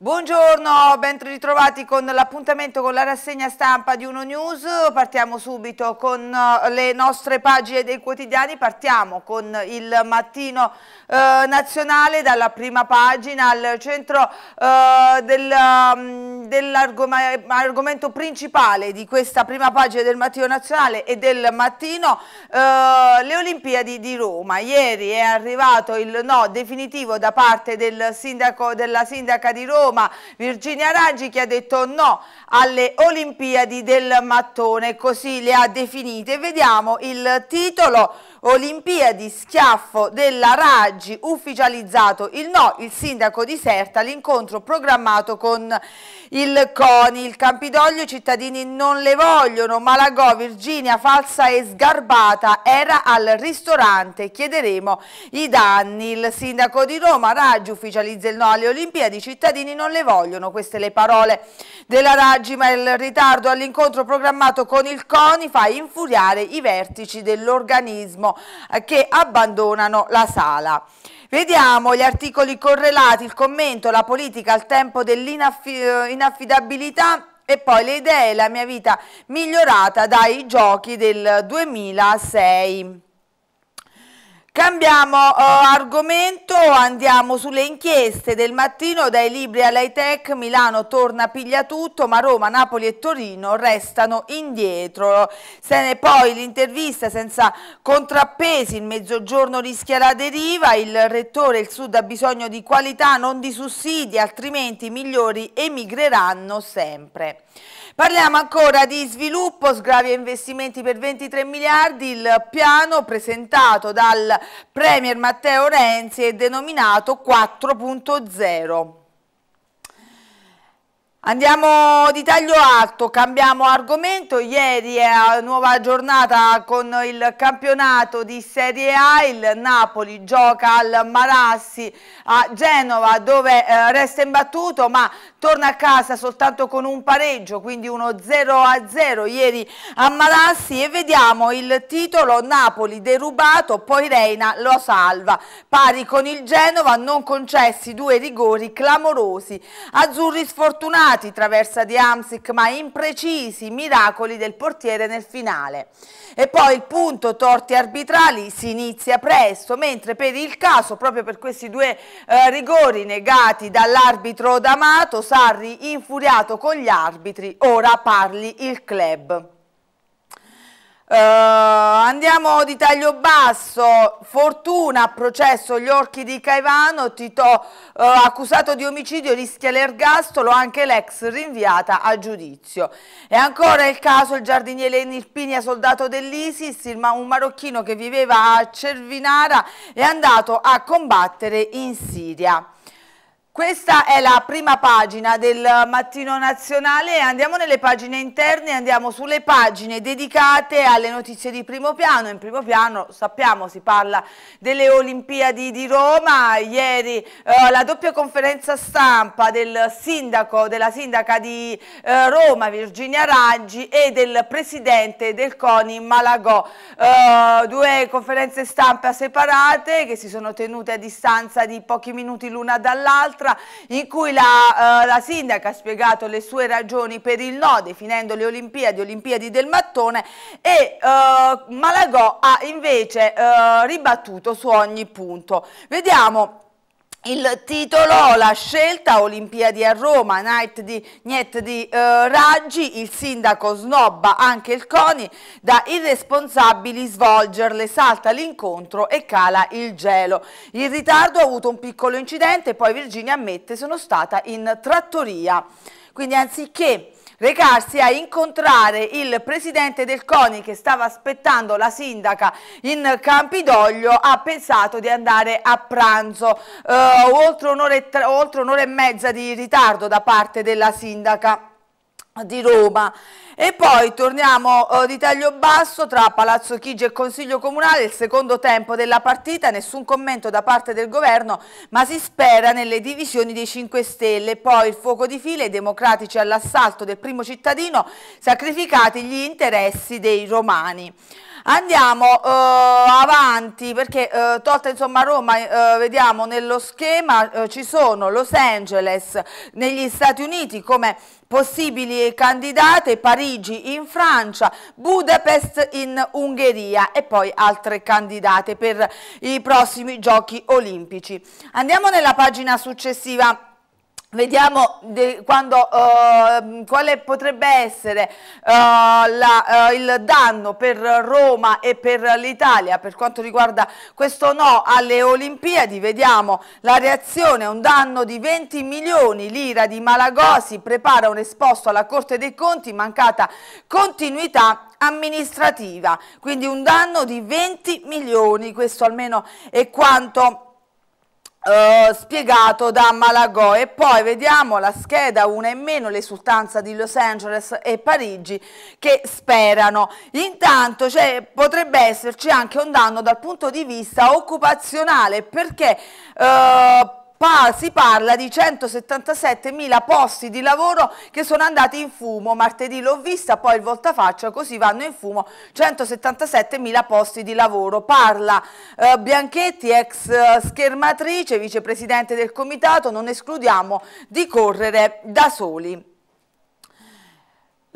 Buongiorno, ben ritrovati con l'appuntamento con la rassegna stampa di Uno News. Partiamo subito con eh, le nostre pagine dei quotidiani, partiamo con il mattino eh, nazionale dalla prima pagina al centro eh, del, mm, dell'argomento principale di questa prima pagina del mattino nazionale e del mattino eh, le Olimpiadi di Roma. Ieri è arrivato il no definitivo da parte del sindaco, della sindaca di Roma Roma, Virginia Raggi che ha detto no alle Olimpiadi del mattone, così le ha definite. Vediamo il titolo Olimpiadi, schiaffo della Raggi, ufficializzato il no, il sindaco di Serta, l'incontro programmato con il CONI, il Campidoglio, i cittadini non le vogliono, Malagò, Virginia, falsa e sgarbata, era al ristorante, chiederemo i danni, il sindaco di Roma, Raggi, ufficializza il no alle Olimpiadi, i cittadini non le vogliono, queste le parole della Raggi, ma il ritardo all'incontro programmato con il CONI fa infuriare i vertici dell'organismo. Sanremo eh, che abbandonano la sala. Vediamo gli articoli correlati, il commento, la politica al tempo dell'inaffidabilità eh, e poi le idee, la mia vita migliorata dai giochi del 2006. Cambiamo uh, argomento, andiamo sulle inchieste del mattino dai libri all'Hightech, Milano torna piglia tutto ma Roma, Napoli e Torino restano indietro. Se ne poi l'intervista senza contrappesi, il mezzogiorno rischia la deriva, il rettore il sud ha bisogno di qualità, non di sussidi, altrimenti i migliori emigreranno sempre. Parliamo ancora di sviluppo, sgravi e investimenti per 23 miliardi, il piano presentato dal Premier Matteo Renzi e denominato 4.0. Andiamo di taglio alto, cambiamo argomento, ieri è nuova giornata con il campionato di Serie A, il Napoli gioca al Marassi a Genova dove eh, resta imbattuto ma torna a casa soltanto con un pareggio, quindi uno 0-0 ieri a Malassi e vediamo il titolo Napoli derubato, poi Reina lo salva, pari con il Genova, non concessi due rigori clamorosi, azzurri sfortunati, traversa di Amsic ma imprecisi, miracoli del portiere nel finale. E poi il punto, torti arbitrali, si inizia presto, mentre per il caso, proprio per questi due eh, rigori negati dall'arbitro D'Amato, Sarri infuriato con gli arbitri, ora parli il club. Uh, andiamo di taglio basso, fortuna a processo gli orchi di Caivano, Tito uh, eh, accusato di omicidio rischia l'ergastolo, anche l'ex rinviata a giudizio. E ancora il caso il giardiniere Nirpinia soldato dell'Isis, un marocchino che viveva a Cervinara è andato a combattere in Siria. Questa è la prima pagina del Mattino Nazionale, andiamo nelle pagine interne, andiamo sulle pagine dedicate alle notizie di primo piano. In primo piano sappiamo si parla delle Olimpiadi di Roma, ieri eh, la doppia conferenza stampa del sindaco, della sindaca di eh, Roma Virginia Raggi e del presidente del CONI Malagò. Eh, due conferenze stampa separate che si sono tenute a distanza di pochi minuti l'una dall'altra Camorra in cui la, uh, la sindaca ha spiegato le sue ragioni per il no definendo le Olimpiadi, Olimpiadi del mattone e uh, Malagò ha invece uh, ribattuto su ogni punto. Vediamo il titolo, la scelta, Olimpiadi a Roma, night di, night di eh, raggi, il sindaco snobba anche il CONI, da irresponsabili svolgerle, salta l'incontro e cala il gelo. Il ritardo ha avuto un piccolo incidente, poi Virginia ammette sono stata in trattoria. Quindi anziché recarsi a incontrare il presidente del CONI che stava aspettando la sindaca in Campidoglio, ha pensato di andare a pranzo, eh, oltre un'ora e, un e mezza di ritardo da parte della sindaca di Roma e poi torniamo eh, di taglio basso tra Palazzo Chigi e Consiglio Comunale, il secondo tempo della partita, nessun commento da parte del governo ma si spera nelle divisioni dei 5 Stelle, poi il fuoco di file, i democratici all'assalto del primo cittadino, sacrificati gli interessi dei romani. Andiamo eh, avanti perché eh, tolta insomma Roma, eh, vediamo nello schema eh, ci sono Los Angeles negli Stati Uniti come possibili candidate, Parigi in Francia, Budapest in Ungheria e poi altre candidate per i prossimi giochi olimpici. Andiamo nella pagina successiva Vediamo de, quando, uh, quale potrebbe essere uh, la, uh, il danno per Roma e per l'Italia per quanto riguarda questo no alle Olimpiadi. Vediamo la reazione, un danno di 20 milioni, l'ira di Malagosi prepara un esposto alla Corte dei Conti, mancata continuità amministrativa, quindi un danno di 20 milioni, questo almeno è quanto eh, spiegato da Malagò e poi vediamo la scheda una e meno l'esultanza di Los Angeles e Parigi che sperano intanto cioè, potrebbe esserci anche un danno dal punto di vista occupazionale perché uh, Pa si parla di 177.000 posti di lavoro che sono andati in fumo, martedì l'ho vista, poi il voltafaccia, così vanno in fumo 177.000 posti di lavoro. Parla eh, Bianchetti, ex eh, schermatrice, vicepresidente del comitato, non escludiamo di correre da soli.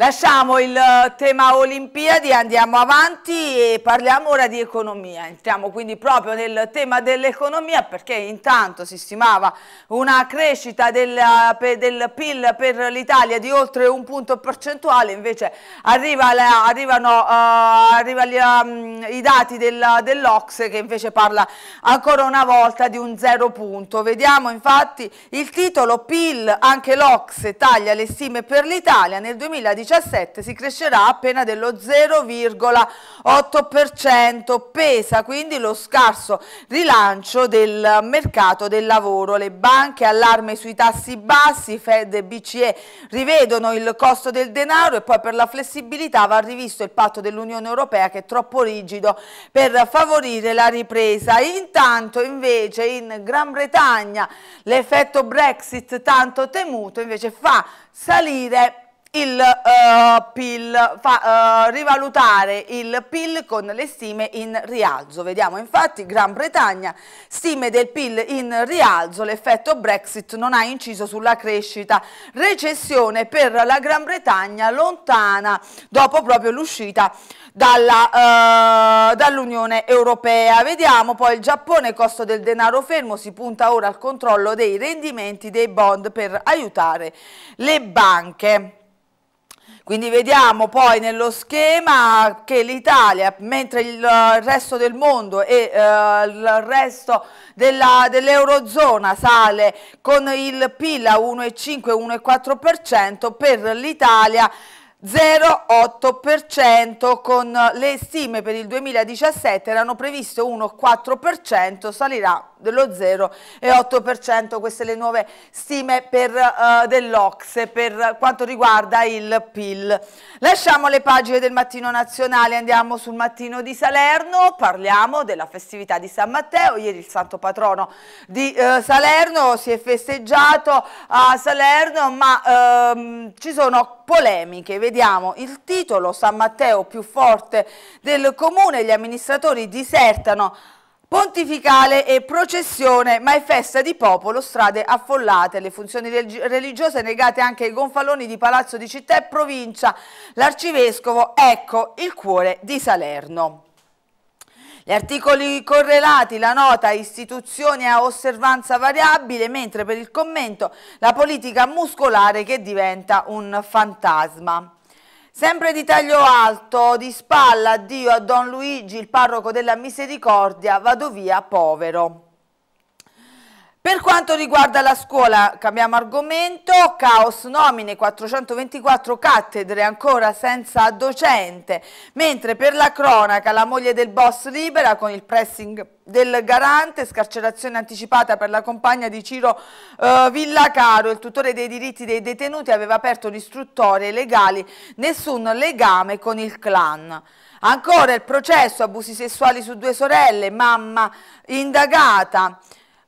Lasciamo il eh, tema Olimpiadi, andiamo avanti e parliamo ora di economia. Entriamo quindi proprio nel tema dell'economia perché intanto si stimava una crescita del, eh, del PIL per l'Italia di oltre un punto percentuale, invece arriva la, arrivano uh, arriva gli, um, i dati del, dell'Ox che invece parla ancora una volta di un zero punto. Vediamo infatti il titolo PIL, anche l'Ox taglia le stime per l'Italia nel 2019 2017 si crescerà appena dello 0,8%, pesa quindi lo scarso rilancio del mercato del lavoro. Le banche allarme sui tassi bassi, Fed e BCE rivedono il costo del denaro e poi per la flessibilità va rivisto il patto dell'Unione Europea che è troppo rigido per favorire la ripresa. Intanto invece in Gran Bretagna l'effetto Brexit tanto temuto invece fa salire il uh, PIL, fa, uh, rivalutare il PIL con le stime in rialzo. Vediamo infatti Gran Bretagna, stime del PIL in rialzo, l'effetto Brexit non ha inciso sulla crescita, recessione per la Gran Bretagna lontana dopo proprio l'uscita eh, dall'Unione uh, dall Europea. Vediamo poi il Giappone, costo del denaro fermo, si punta ora al controllo dei rendimenti dei bond per aiutare le banche. Quindi vediamo poi nello schema che l'Italia, mentre il eh, resto del mondo e eh, il resto dell'Eurozona dell sale con il PIL a 1,5-1,4%, per l'Italia 0,8% con le stime per il 2017 erano previste 1,4%, salirà 1,5% dello 0,8%, queste le nuove stime uh, dell'Ocse per quanto riguarda il PIL. Lasciamo le pagine del Mattino Nazionale, andiamo sul Mattino di Salerno, parliamo della festività di San Matteo, ieri il santo patrono di uh, Salerno si è festeggiato a Salerno, ma uh, ci sono polemiche. Vediamo il titolo San Matteo più forte del comune, gli amministratori disertano Pontificale e processione, ma è festa di popolo, strade affollate, le funzioni religiose negate anche ai gonfaloni di Palazzo di Città e Provincia, l'arcivescovo, ecco il cuore di Salerno. Gli articoli correlati, la nota istituzioni a osservanza variabile, mentre per il commento la politica muscolare che diventa un fantasma. Sempre di taglio alto, di spalla, addio a Don Luigi, il parroco della Misericordia, vado via povero. Per quanto riguarda la scuola, cambiamo argomento, caos nomine, 424 cattedre ancora senza docente, mentre per la cronaca la moglie del boss libera con il pressing del garante, scarcerazione anticipata per la compagna di Ciro eh, Villacaro, il tutore dei diritti dei detenuti aveva aperto l'istruttoria legali, nessun legame con il clan. Ancora il processo, abusi sessuali su due sorelle, mamma indagata.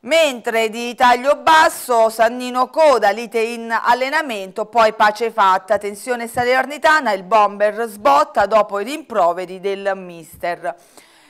Mentre di taglio basso, Sannino Coda, lite in allenamento, poi pace fatta, tensione salernitana, il bomber sbotta dopo i rimproveri del mister.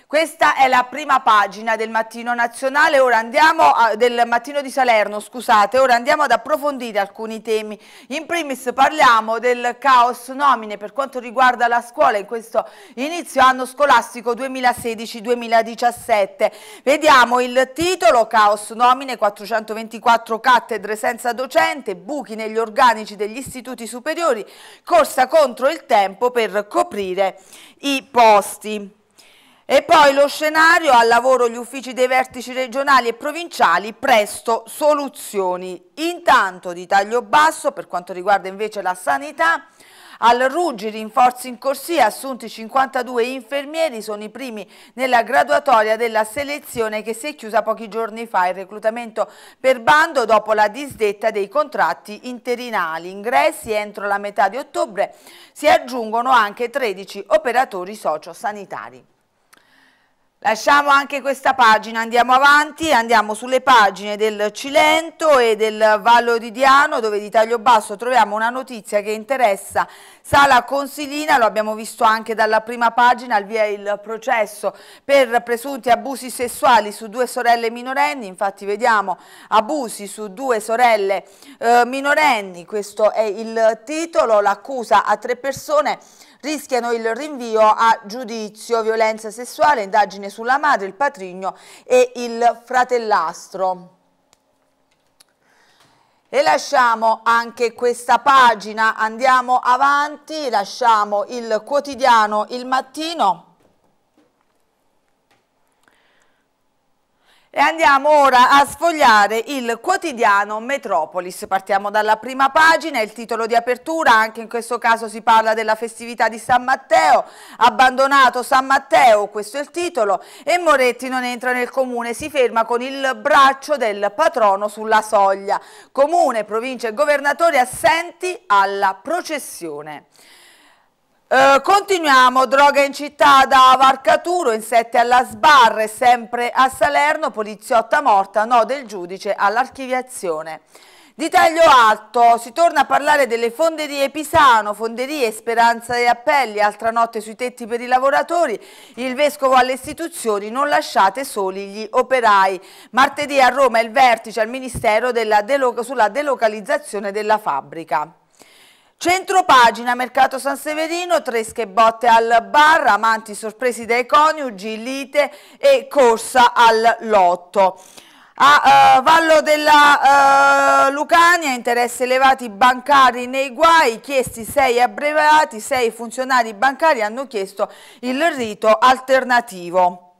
Questa è la prima pagina del mattino nazionale, ora andiamo a, del mattino di Salerno, scusate, ora andiamo ad approfondire alcuni temi. In primis parliamo del caos nomine per quanto riguarda la scuola in questo inizio anno scolastico 2016-2017. Vediamo il titolo, caos nomine, 424 cattedre senza docente, buchi negli organici degli istituti superiori, corsa contro il tempo per coprire i posti. E poi lo scenario al lavoro gli uffici dei vertici regionali e provinciali, presto soluzioni. Intanto di taglio basso per quanto riguarda invece la sanità, al Ruggi rinforzi in corsia, assunti 52 infermieri, sono i primi nella graduatoria della selezione che si è chiusa pochi giorni fa, il reclutamento per bando dopo la disdetta dei contratti interinali. Ingressi entro la metà di ottobre si aggiungono anche 13 operatori sociosanitari. Lasciamo anche questa pagina, andiamo avanti, andiamo sulle pagine del Cilento e del Vallo di Diano dove di taglio basso troviamo una notizia che interessa Sala Consilina, lo abbiamo visto anche dalla prima pagina, al via il processo per presunti abusi sessuali su due sorelle minorenni, infatti vediamo abusi su due sorelle eh, minorenni, questo è il titolo, l'accusa a tre persone rischiano il rinvio a giudizio, violenza sessuale, indagine sulla madre, il patrigno e il fratellastro. E lasciamo anche questa pagina, andiamo avanti, lasciamo il quotidiano Il Mattino. E andiamo ora a sfogliare il quotidiano Metropolis. Partiamo dalla prima pagina, il titolo di apertura, anche in questo caso si parla della festività di San Matteo, abbandonato San Matteo, questo è il titolo, e Moretti non entra nel comune, si ferma con il braccio del patrono sulla soglia. Comune, provincia e governatori assenti alla processione. Eh, continuiamo, droga in città da Varcaturo, insetti alla sbarre, sempre a Salerno, poliziotta morta, no del giudice all'archiviazione. Di taglio alto, si torna a parlare delle fonderie Pisano, fonderie Speranza e Appelli, altra notte sui tetti per i lavoratori, il Vescovo alle istituzioni, non lasciate soli gli operai. Martedì a Roma il vertice al Ministero della, sulla delocalizzazione della fabbrica. Centro pagina, Mercato San Severino, tresche botte al bar, amanti sorpresi dai coniugi, lite e corsa al lotto. A uh, Vallo della uh, Lucania, interessi elevati bancari nei guai, chiesti sei abbreviati, sei funzionari bancari hanno chiesto il rito alternativo.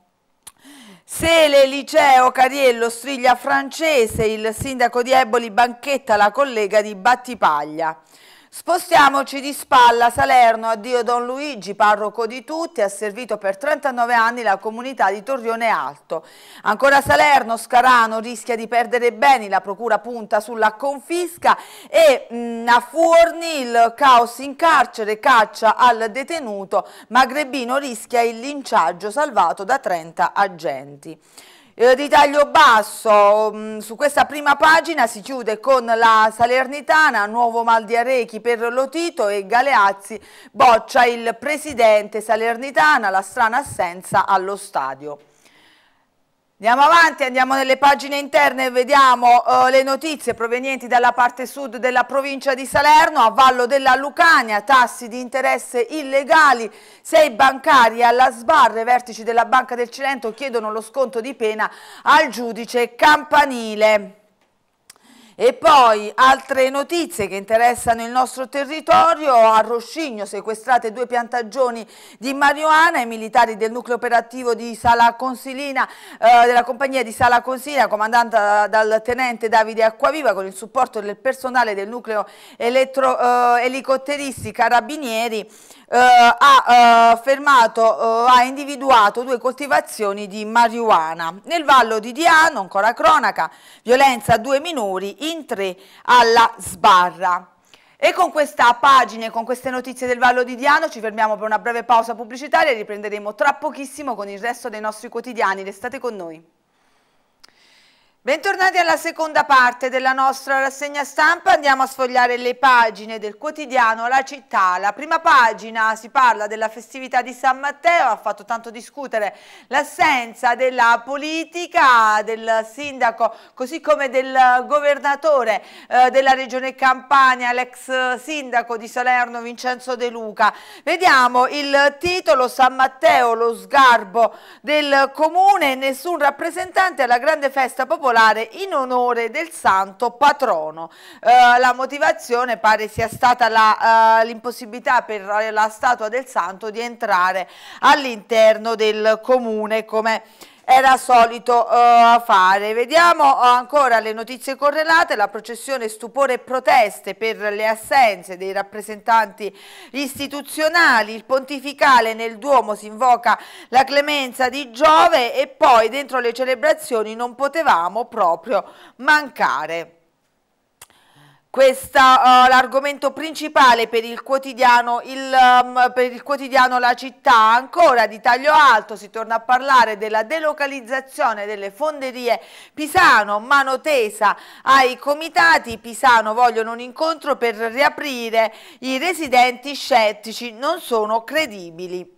Sele, Liceo, Cariello, Striglia Francese, il sindaco di Eboli banchetta la collega di Battipaglia. Spostiamoci di spalla, Salerno, addio Don Luigi, parroco di tutti, ha servito per 39 anni la comunità di Torrione Alto. Ancora Salerno, Scarano rischia di perdere beni, la procura punta sulla confisca e mh, mm, a Fuorni il caos in carcere, caccia al detenuto, Magrebino rischia il linciaggio salvato da 30 agenti. Eh, di taglio basso, mm, su questa prima pagina si chiude con la Salernitana, nuovo mal di Arechi per Lotito e Galeazzi boccia il presidente Salernitana, la strana assenza allo stadio. Andiamo avanti, andiamo nelle pagine interne e vediamo uh, le notizie provenienti dalla parte sud della provincia di Salerno, a Vallo della Lucania, tassi di interesse illegali, sei bancari alla sbarra, i vertici della Banca del Cilento chiedono lo sconto di pena al giudice campanile. E poi altre notizie che interessano il nostro territorio, a Roscigno sequestrate due piantagioni di marijuana, i militari del nucleo operativo di Sala Consilina, eh, della compagnia di Sala Consilina comandata dal tenente Davide Acquaviva con il supporto del personale del nucleo elettro, eh, elicotteristi carabinieri eh, ha eh, fermato, eh, ha individuato due coltivazioni di marijuana. Nel vallo di Diano, ancora cronaca, violenza a due minori in tre alla sbarra. E con questa pagina e con queste notizie del Vallo di Diano ci fermiamo per una breve pausa pubblicitaria e riprenderemo tra pochissimo con il resto dei nostri quotidiani. Restate con noi. Bentornati alla seconda parte della nostra rassegna stampa, andiamo a sfogliare le pagine del quotidiano La Città. La prima pagina si parla della festività di San Matteo, ha fatto tanto discutere l'assenza della politica, del sindaco, così come del governatore eh, della regione Campania, l'ex sindaco di Salerno Vincenzo De Luca. Vediamo il titolo San Matteo, lo sgarbo del comune, nessun rappresentante alla grande festa popolare particolare in onore del santo patrono. Eh, la motivazione pare sia stata eh, l'impossibilità eh, per la statua del santo di entrare all'interno del comune come era solito uh, fare. Vediamo eh, ancora le notizie correlate, la processione stupore e proteste per le assenze dei rappresentanti istituzionali, il pontificale nel Duomo si invoca la clemenza di Giove e poi dentro le celebrazioni non potevamo proprio mancare. Questo uh, eh, l'argomento principale per il, quotidiano, il, um, per il quotidiano La Città. Ancora di taglio alto si torna a parlare della delocalizzazione delle fonderie Pisano, mano tesa ai comitati. Pisano vogliono un incontro per riaprire i residenti scettici, non sono credibili.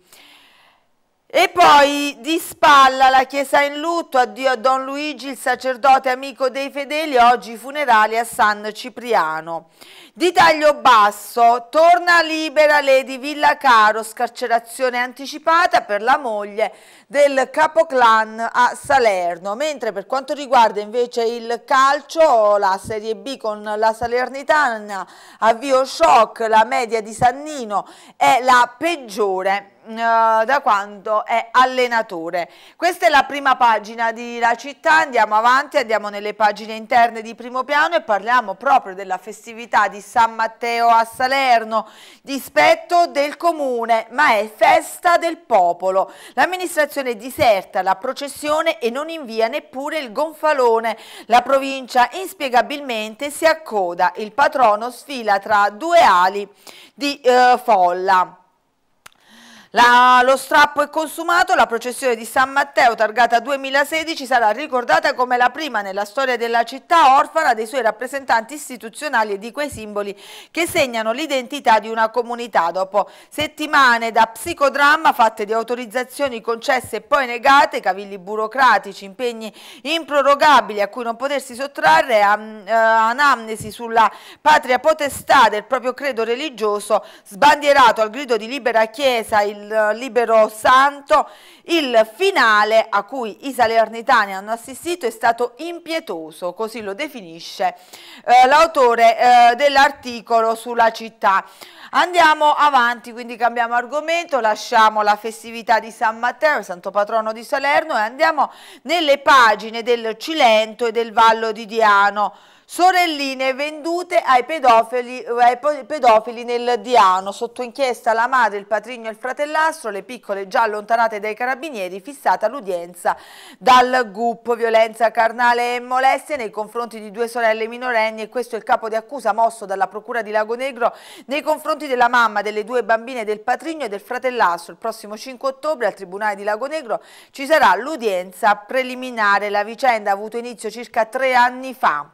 E poi di spalla la chiesa in lutto, addio a Don Luigi, il sacerdote amico dei fedeli, oggi funerali a San Cipriano. Di taglio basso, torna libera Lady Villa Caro, scarcerazione anticipata per la moglie del capoclan a Salerno. Mentre per quanto riguarda invece il calcio, la Serie B con la Salernitana, avvio shock, la media di Sannino è la peggiore Mm, eh, da quando è allenatore. Questa è la prima pagina di La Città, andiamo avanti, andiamo nelle pagine interne di primo piano e parliamo proprio della festività di San Matteo a Salerno, dispetto del comune, ma è festa del popolo. L'amministrazione diserta la processione e non invia neppure il gonfalone. La provincia inspiegabilmente si accoda, il patrono sfila tra due ali di eh, folla. La, lo strappo è consumato, la processione di San Matteo targata 2016 sarà ricordata come la prima nella storia della città orfana dei suoi rappresentanti istituzionali e di quei simboli che segnano l'identità di una comunità. Dopo settimane da psicodramma fatte di autorizzazioni concesse e poi negate, cavilli burocratici, impegni improrogabili a cui non potersi sottrarre, am, eh, anamnesi sulla patria potestà del proprio credo religioso, sbandierato al grido di libera chiesa il il libero santo, il finale a cui i salernitani hanno assistito è stato impietoso, così lo definisce eh, l'autore eh, dell'articolo sulla città. Andiamo avanti, quindi cambiamo argomento, lasciamo la festività di San Matteo, santo patrono di Salerno, e andiamo nelle pagine del Cilento e del Vallo di Diano. Sorelline vendute ai pedofili, ai pedofili, nel Diano, sotto inchiesta la madre, il patrigno e il fratellastro, le piccole già allontanate dai carabinieri, fissata l'udienza dal GUP, violenza carnale e molestie nei confronti di due sorelle minorenni e questo è il capo di accusa mosso dalla procura di Lago Negro nei confronti della mamma delle due bambine del patrigno e del fratellastro. Il prossimo 5 ottobre al Tribunale di Lago Negro ci sarà l'udienza preliminare. La vicenda ha avuto inizio circa tre anni fa.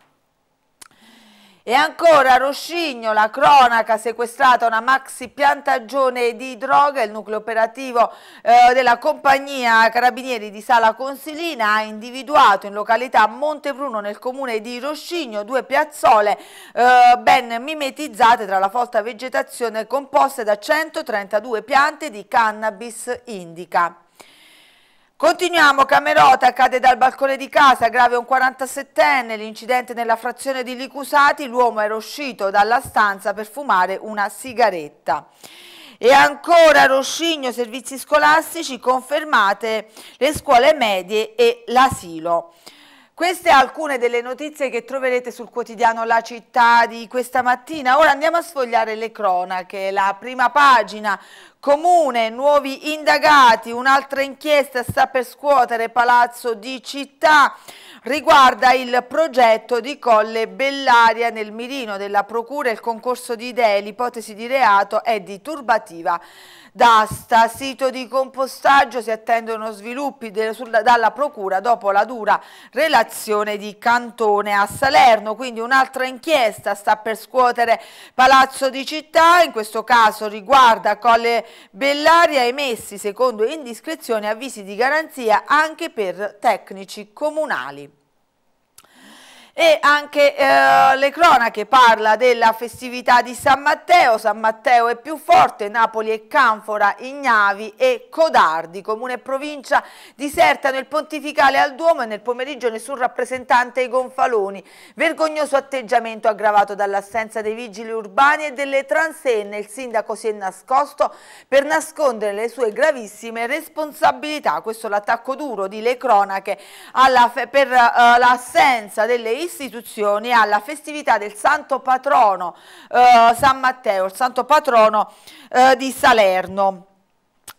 E ancora a Roscigno, la cronaca sequestrata una maxi piantagione di droga, il nucleo operativo eh, della compagnia Carabinieri di Sala Consilina ha individuato in località Montebruno nel comune di Roscigno due piazzole eh, ben mimetizzate tra la folta vegetazione composte da 132 piante di cannabis indica. Continuiamo, Camerota cade dal balcone di casa, grave un 47enne, l'incidente nella frazione di Licusati, l'uomo era uscito dalla stanza per fumare una sigaretta. E ancora Roscigno, servizi scolastici, confermate le scuole medie e l'asilo. Queste alcune delle notizie che troverete sul quotidiano La Città di questa mattina. Ora andiamo a sfogliare le cronache, la prima pagina Comune, nuovi indagati, un'altra inchiesta sta per scuotere Palazzo di Città, riguarda il progetto di Colle Bellaria nel mirino della Procura, il concorso di idee, l'ipotesi di reato è di turbativa d'asta, sito di compostaggio, si attendono sviluppi dalla procura dopo la dura relazione di Cantone a Salerno, quindi un'altra inchiesta sta per scuotere Palazzo di Città, in questo caso riguarda Colle Bellaria emessi secondo indiscrezioni avvisi di garanzia anche per tecnici comunali. E anche eh, le cronache parla della festività di San Matteo, San Matteo è più forte, Napoli e Canfora, Ignavi e Codardi, comune e provincia disertano il pontificale al Duomo e nel pomeriggio nessun rappresentante ai gonfaloni, vergognoso atteggiamento aggravato dall'assenza dei vigili urbani e delle transenne, il sindaco si è nascosto per nascondere le sue gravissime responsabilità, questo l'attacco duro di le cronache alla, per uh, l'assenza delle istituzioni alla festività del Santo Patrono eh, San Matteo, il Santo Patrono eh, di Salerno.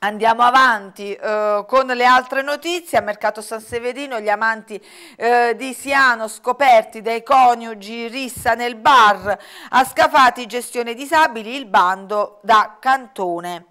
Andiamo avanti eh, con le altre notizie. A Mercato San Severino gli amanti eh, di Siano scoperti dai coniugi rissa nel bar. A Scafati gestione disabili il bando da Cantone.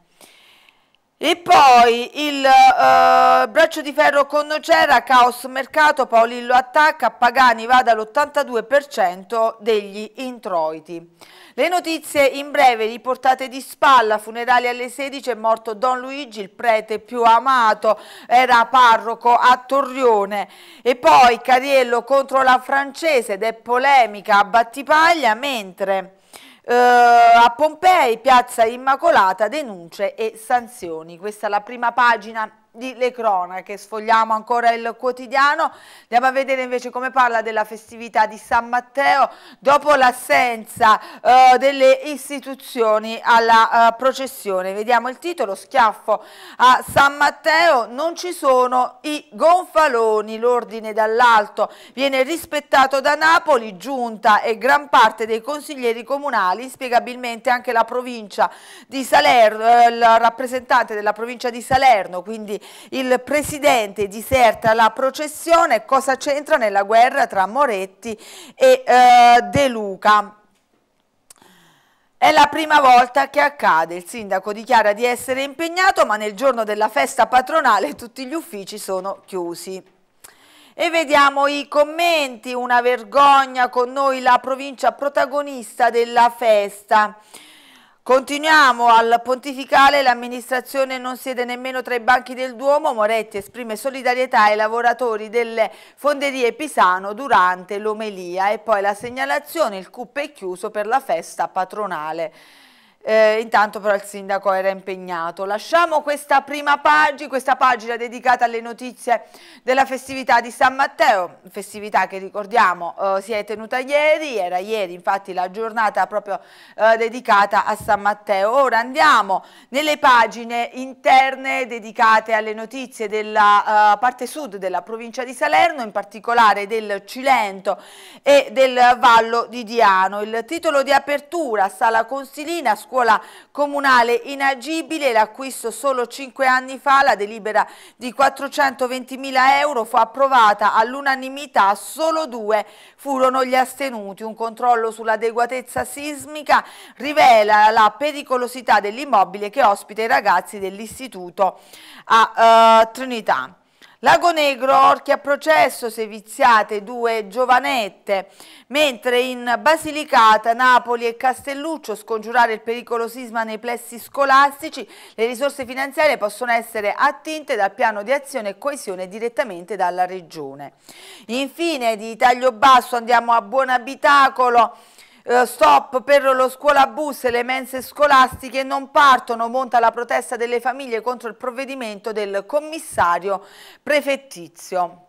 E poi il uh, braccio di ferro con Nocera, caos mercato, Paolillo attacca, Pagani va dall'82% degli introiti. Le notizie in breve riportate di spalla, funerali alle 16 è morto Don Luigi, il prete più amato, era parroco a Torrione e poi Cariello contro la francese ed è polemica a Battipaglia, mentre eh, a Pompei, Piazza Immacolata, denunce e sanzioni. Questa è la prima pagina di le cronache, sfogliamo ancora il quotidiano, andiamo a vedere invece come parla della festività di San Matteo dopo l'assenza eh, delle istituzioni alla eh, processione. Vediamo il titolo, schiaffo a San Matteo, non ci sono i gonfaloni, l'ordine dall'alto viene rispettato da Napoli, giunta e gran parte dei consiglieri comunali, inspiegabilmente anche la provincia di Salerno, eh, il rappresentante della provincia di Salerno, quindi il presidente diserta la processione, cosa c'entra nella guerra tra Moretti e eh, De Luca? È la prima volta che accade, il sindaco dichiara di essere impegnato ma nel giorno della festa patronale tutti gli uffici sono chiusi. E vediamo i commenti, una vergogna con noi la provincia protagonista della festa. Continuiamo al pontificale, l'amministrazione non siede nemmeno tra i banchi del Duomo, Moretti esprime solidarietà ai lavoratori delle fonderie Pisano durante l'omelia e poi la segnalazione, il CUP è chiuso per la festa patronale. Eh, intanto però il sindaco era impegnato. Lasciamo questa prima pagina, questa pagina dedicata alle notizie della festività di San Matteo, festività che ricordiamo eh, si è tenuta ieri, era ieri infatti la giornata proprio eh, dedicata a San Matteo. Ora andiamo nelle pagine interne dedicate alle notizie della eh, parte sud della provincia di Salerno, in particolare del Cilento e del Vallo di Diano. Il titolo di apertura, Sala Consilina, scuola scuola comunale inagibile, l'acquisto solo 5 anni fa, la delibera di 420.000 euro fu approvata all'unanimità, solo due furono gli astenuti. Un controllo sull'adeguatezza sismica rivela la pericolosità dell'immobile che ospita i ragazzi dell'istituto a uh, Trinità. Lago Negro, orchi a processo seviziate due giovanette, mentre in Basilicata, Napoli e Castelluccio scongiurare il pericolo sisma nei plessi scolastici, le risorse finanziarie possono essere attinte dal piano di azione e coesione direttamente dalla Regione. Infine di taglio basso andiamo a Buonabitacolo. Abitacolo, eh, stop per lo scuolabus e le mense scolastiche non partono, monta la protesta delle famiglie contro il provvedimento del commissario prefettizio.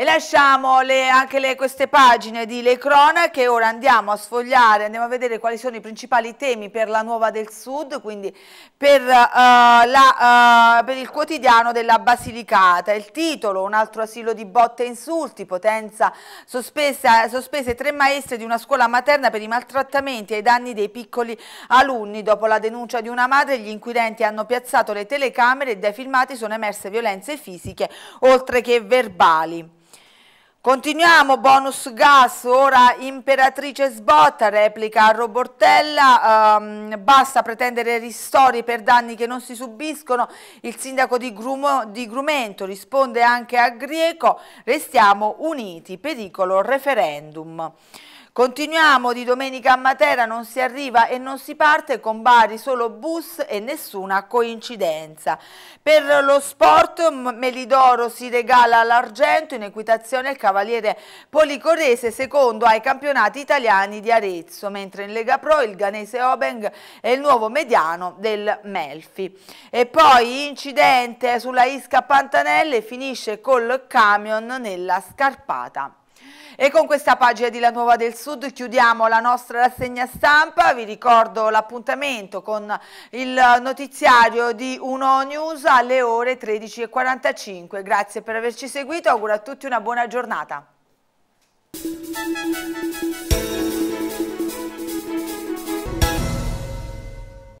E lasciamo le, anche le, queste pagine di Le Cronache, ora andiamo a sfogliare, andiamo a vedere quali sono i principali temi per la Nuova del Sud, quindi per, uh, la, uh, per il quotidiano della Basilicata. Il titolo, un altro asilo di botte e insulti, potenza sospesa, sospese tre maestre di una scuola materna per i maltrattamenti ai danni dei piccoli alunni. Dopo la denuncia di una madre, gli inquirenti hanno piazzato le telecamere e dai filmati sono emerse violenze fisiche oltre che verbali. Continuiamo, bonus gas, ora Imperatrice sbotta, replica a Robortella, um, basta pretendere ristori per danni che non si subiscono, il sindaco di, Grumo, di Grumento risponde anche a Grieco, restiamo uniti, pericolo referendum. Continuiamo di domenica a Matera, non si arriva e non si parte con Bari, solo bus e nessuna coincidenza. Per lo sport Melidoro si regala l'argento in equitazione il cavaliere Policorese secondo ai campionati italiani di Arezzo, mentre in Lega Pro il ganese Obeng è il nuovo mediano del Melfi. E poi incidente sulla Isca Pantanelle finisce col camion nella scarpata. E con questa pagina di La Nuova del Sud chiudiamo la nostra rassegna stampa, vi ricordo l'appuntamento con il notiziario di Uno News alle ore 13.45. Grazie per averci seguito, auguro a tutti una buona giornata.